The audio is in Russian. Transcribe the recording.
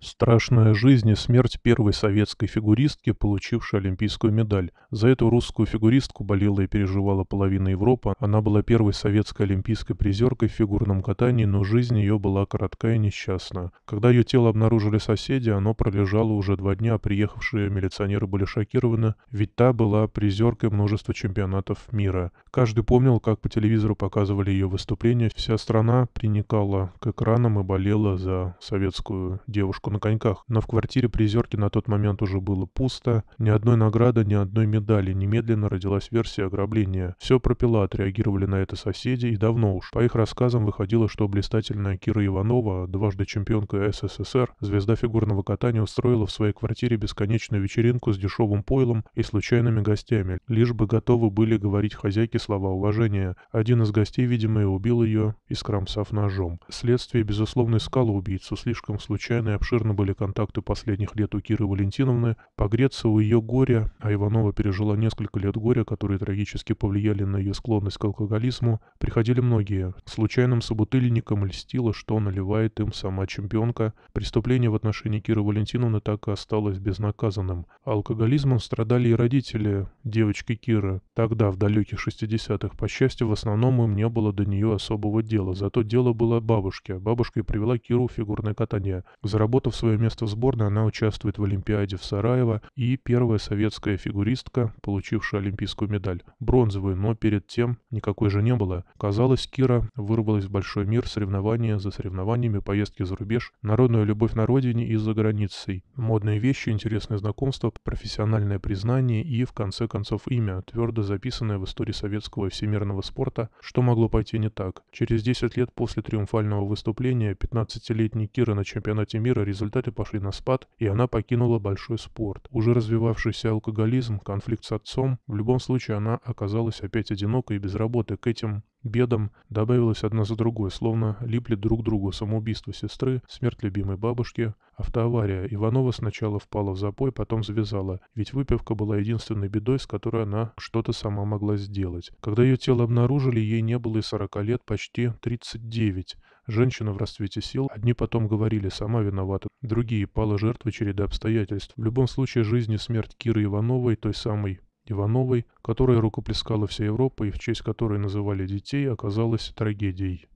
Страшная жизнь и смерть первой советской фигуристки, получившей олимпийскую медаль. За эту русскую фигуристку болела и переживала половина Европы. Она была первой советской олимпийской призеркой в фигурном катании, но жизнь ее была короткая и несчастна. Когда ее тело обнаружили соседи, оно пролежало уже два дня, а приехавшие милиционеры были шокированы, ведь та была призеркой множества чемпионатов мира. Каждый помнил, как по телевизору показывали ее выступления. Вся страна приникала к экранам и болела за советскую девушку девушку на коньках, но в квартире призерки на тот момент уже было пусто, ни одной награды, ни одной медали, немедленно родилась версия ограбления. Все пропила, отреагировали на это соседи и давно уж. По их рассказам выходило, что блистательная Кира Иванова, дважды чемпионка СССР, звезда фигурного катания устроила в своей квартире бесконечную вечеринку с дешевым пойлом и случайными гостями, лишь бы готовы были говорить хозяйке слова уважения. Один из гостей, видимо, и убил ее, искромсав ножом. Следствие, безусловно, искало убийцу, слишком случайно и обширно обширны были контакты последних лет у Киры Валентиновны, погреться у ее горя, а Иванова пережила несколько лет горя, которые трагически повлияли на ее склонность к алкоголизму, приходили многие. Случайным собутыльникам льстило, что наливает им сама чемпионка. Преступление в отношении Киры Валентиновны так и осталось безнаказанным. Алкоголизмом страдали и родители девочки Киры. Тогда, в далеких 60-х, по счастью, в основном им не было до нее особого дела. Зато дело было бабушке. Бабушка и привела Киру в фигурное катание. Заработав Отработав свое место в сборной, она участвует в Олимпиаде в Сараево и первая советская фигуристка, получившая олимпийскую медаль. Бронзовую, но перед тем никакой же не было. Казалось, Кира вырвалась в большой мир, соревнования за соревнованиями, поездки за рубеж, народную любовь на родине и за границей. Модные вещи, интересные знакомства, профессиональное признание и, в конце концов, имя, твердо записанное в истории советского и всемирного спорта, что могло пойти не так. Через 10 лет после триумфального выступления 15-летний Кира на чемпионате мира результаты пошли на спад, и она покинула большой спорт. Уже развивавшийся алкоголизм, конфликт с отцом, в любом случае она оказалась опять одинокой и без работы. К этим бедам добавилось одна за другой, словно липли друг к другу самоубийство сестры, смерть любимой бабушки, автоавария. Иванова сначала впала в запой, потом завязала, ведь выпивка была единственной бедой, с которой она что-то сама могла сделать. Когда ее тело обнаружили, ей не было и 40 лет, почти 39. Женщина в расцвете сил, одни потом говорили «сама виновата», другие пала жертвой череды обстоятельств. В любом случае жизнь и смерть Киры Ивановой, той самой Ивановой, которая рукоплескала вся Европа и в честь которой называли детей, оказалась трагедией.